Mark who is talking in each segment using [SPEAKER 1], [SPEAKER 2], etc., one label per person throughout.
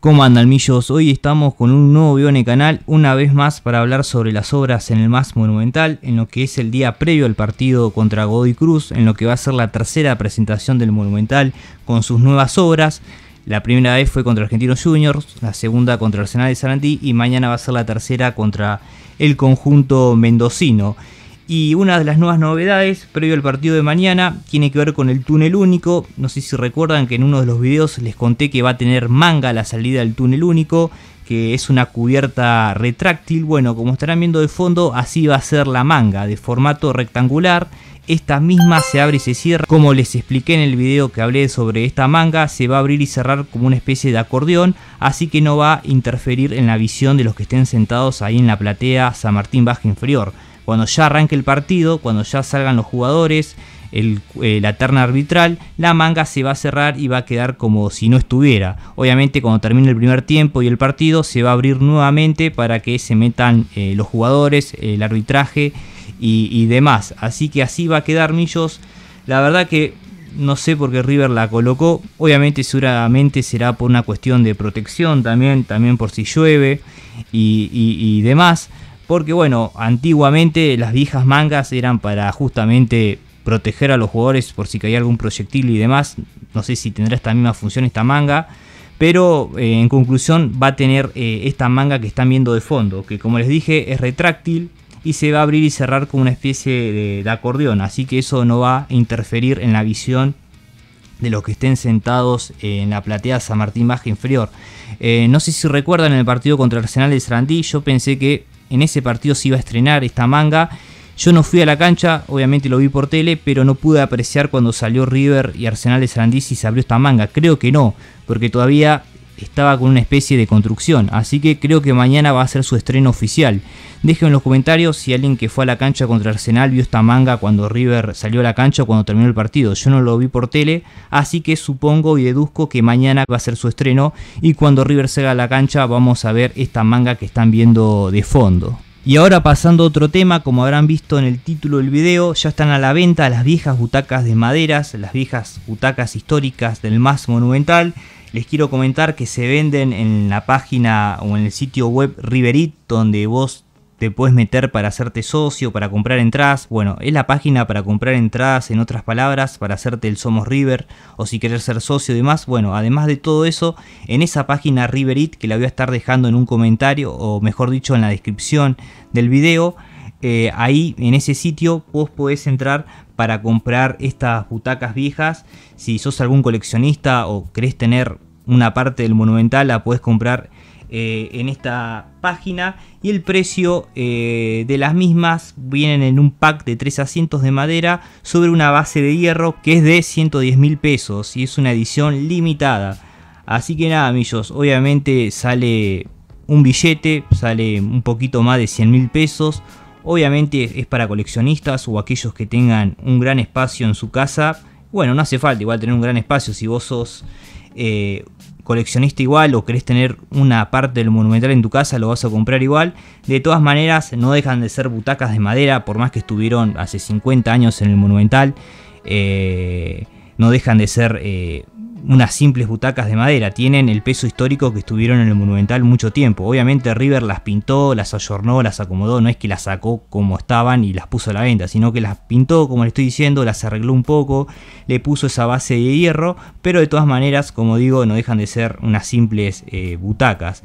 [SPEAKER 1] ¿Cómo andan millos? Hoy estamos con un nuevo video en el canal, una vez más para hablar sobre las obras en el más monumental, en lo que es el día previo al partido contra Godoy Cruz, en lo que va a ser la tercera presentación del monumental con sus nuevas obras. La primera vez fue contra Argentinos Juniors, la segunda contra Arsenal de Sarandí y mañana va a ser la tercera contra el conjunto mendocino. Y una de las nuevas novedades, previo al partido de mañana, tiene que ver con el túnel único. No sé si recuerdan que en uno de los videos les conté que va a tener manga la salida del túnel único, que es una cubierta retráctil. Bueno, como estarán viendo de fondo, así va a ser la manga, de formato rectangular. Esta misma se abre y se cierra. Como les expliqué en el video que hablé sobre esta manga, se va a abrir y cerrar como una especie de acordeón, así que no va a interferir en la visión de los que estén sentados ahí en la platea San Martín Baja Inferior cuando ya arranque el partido, cuando ya salgan los jugadores, eh, la terna arbitral, la manga se va a cerrar y va a quedar como si no estuviera. Obviamente cuando termine el primer tiempo y el partido se va a abrir nuevamente para que se metan eh, los jugadores, el arbitraje y, demás. Así que así va a quedar Millos. La verdad que no sé por qué River la colocó. Obviamente seguramente será por una cuestión de protección también, también por si llueve y demás porque bueno, antiguamente las viejas mangas eran para justamente proteger a los jugadores por si caía algún proyectil y demás. No sé si tendrá esta misma función esta manga. Pero eh, en conclusión va a tener eh, esta manga que están viendo de fondo, que como les dije es retráctil y se va a abrir y cerrar como una especie de, acordeón, así que eso no va a interferir en la visión de los que estén sentados en la platea San Martín Baja Inferior. Eh, no sé si recuerdan el partido contra Arsenal de Sarandí, yo pensé que en ese partido se iba a estrenar esta manga. Yo no fui a la cancha, obviamente lo vi por tele, pero no pude apreciar cuando salió River y Arsenal de Sarandí Y se abrió esta manga. Creo que no, porque todavía estaba con una especie de construcción, así que creo que mañana va a ser su estreno oficial. Dejen en los comentarios si alguien que fue a la cancha contra Arsenal vio esta manga cuando River salió a la cancha o cuando terminó el partido. Yo no lo vi por tele, así que supongo y deduzco que mañana va a ser su estreno y cuando River salga a la cancha vamos a ver esta manga que están viendo de fondo. Y ahora pasando a otro tema, como habrán visto en el título del video, ya están a la venta las viejas butacas de maderas, las viejas butacas históricas del más monumental, les quiero comentar que se venden en la página o en el sitio web Riverit, donde vos te puedes meter para hacerte socio, para comprar entradas. Bueno, es la página para comprar entradas, en otras palabras, para hacerte el Somos River o si querés ser socio y demás. Bueno, además de todo eso, en esa página Riverit, que la voy a estar dejando en un comentario o mejor dicho en la descripción del video, eh, ahí en ese sitio vos podés entrar para comprar estas butacas viejas. Si sos algún coleccionista o querés tener una parte del monumental, la podés comprar eh, en esta página. Y el precio eh, de las mismas vienen en un pack de tres asientos de madera sobre una base de hierro que es de 110 mil pesos y es una edición limitada. Así que nada, amigos, obviamente sale un billete, sale un poquito más de 100 mil pesos Obviamente es para coleccionistas o aquellos que tengan un gran espacio en su casa. Bueno, no hace falta igual tener un gran espacio si vos sos eh, coleccionista igual o querés tener una parte del monumental en tu casa, lo vas a comprar igual. De todas maneras, no dejan de ser butacas de madera, por más que estuvieron hace 50 años en el monumental. Eh, no dejan de ser eh, unas simples butacas de madera, tienen el peso histórico que estuvieron en el Monumental mucho tiempo. Obviamente River las pintó, las ayornó, las acomodó, no es que las sacó como estaban y las puso a la venta, sino que las pintó, como le estoy diciendo, las arregló un poco, le puso esa base de hierro, pero de todas maneras, como digo, no dejan de ser unas simples eh, butacas.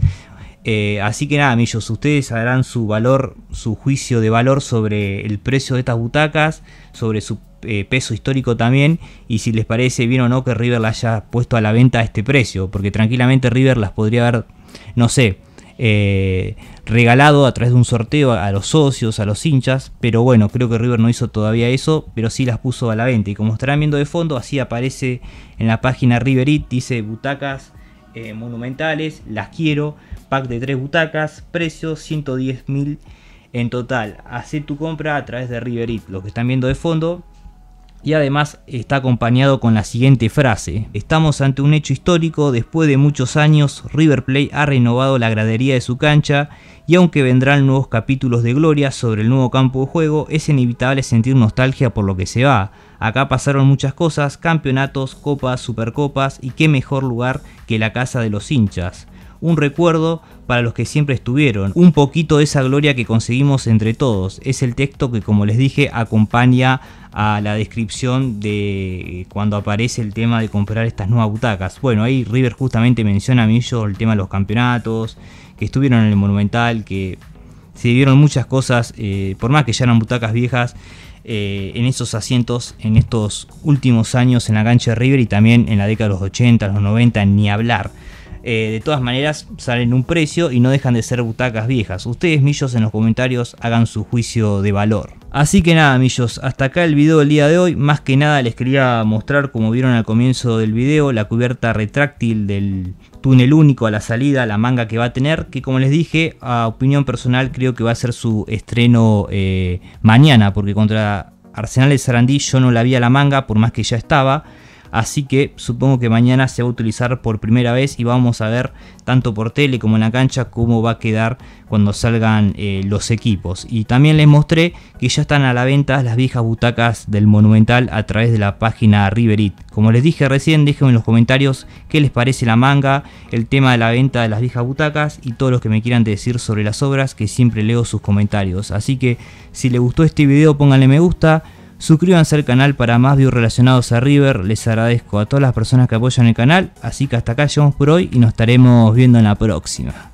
[SPEAKER 1] Eh, así que nada, millos, ustedes harán su valor, su juicio de valor sobre el precio de estas butacas, sobre su eh, peso histórico también y si les parece bien o no que River la haya puesto a la venta a este precio, porque tranquilamente River las podría haber, no sé, eh, regalado a través de un sorteo a los socios, a los hinchas, pero bueno, creo que River no hizo todavía eso, pero sí las puso a la venta y como estarán viendo de fondo, así aparece en la página Riverit, dice butacas eh, monumentales, las quiero, pack de tres butacas, precio 110 mil en total. hace tu compra a través de Riverit, lo que están viendo de fondo, y además está acompañado con la siguiente frase. Estamos ante un hecho histórico, después de muchos años River Plate ha renovado la gradería de su cancha y aunque vendrán nuevos capítulos de gloria sobre el nuevo campo de juego, es inevitable sentir nostalgia por lo que se va. Acá pasaron muchas cosas, campeonatos, copas, supercopas y qué mejor lugar que la casa de los hinchas un recuerdo para los que siempre estuvieron, un poquito de esa gloria que conseguimos entre todos. Es el texto que, como les dije, acompaña a la descripción de cuando aparece el tema de comprar estas nuevas butacas. Bueno, ahí River justamente menciona a mí yo el tema de los campeonatos, que estuvieron en el Monumental, que se vieron muchas cosas, eh, por más que ya eran butacas viejas. Eh, en esos asientos en estos últimos años en la cancha de River y también en la década de los 80, los 90, ni hablar. Eh, de todas maneras, salen un precio y no dejan de ser butacas viejas. Ustedes, millos, en los comentarios hagan su juicio de valor. Así que nada, millos, hasta acá el video del día de hoy. Más que nada les quería mostrar, como vieron al comienzo del video, la cubierta retráctil del túnel único a la salida, la manga que va a tener, que como les dije, a opinión personal creo que va a ser su estreno eh, mañana, porque contra Arsenal de Sarandí yo no la vi a la manga, por más que ya estaba. Así que supongo que mañana se va a utilizar por primera vez y vamos a ver tanto por tele como en la cancha cómo va a quedar cuando salgan eh, los equipos. Y también les mostré que ya están a la venta las viejas butacas del Monumental a través de la página Riverit. Como les dije recién, déjenme en los comentarios qué les parece la manga, el tema de la venta de las viejas butacas y todo lo que me quieran decir sobre las obras que siempre leo sus comentarios. Así que si les gustó este video pónganle me gusta. Suscríbanse al canal para más videos relacionados a River. Les agradezco a todas las personas que apoyan el canal. Así que hasta acá llegamos por hoy y nos estaremos viendo en la próxima.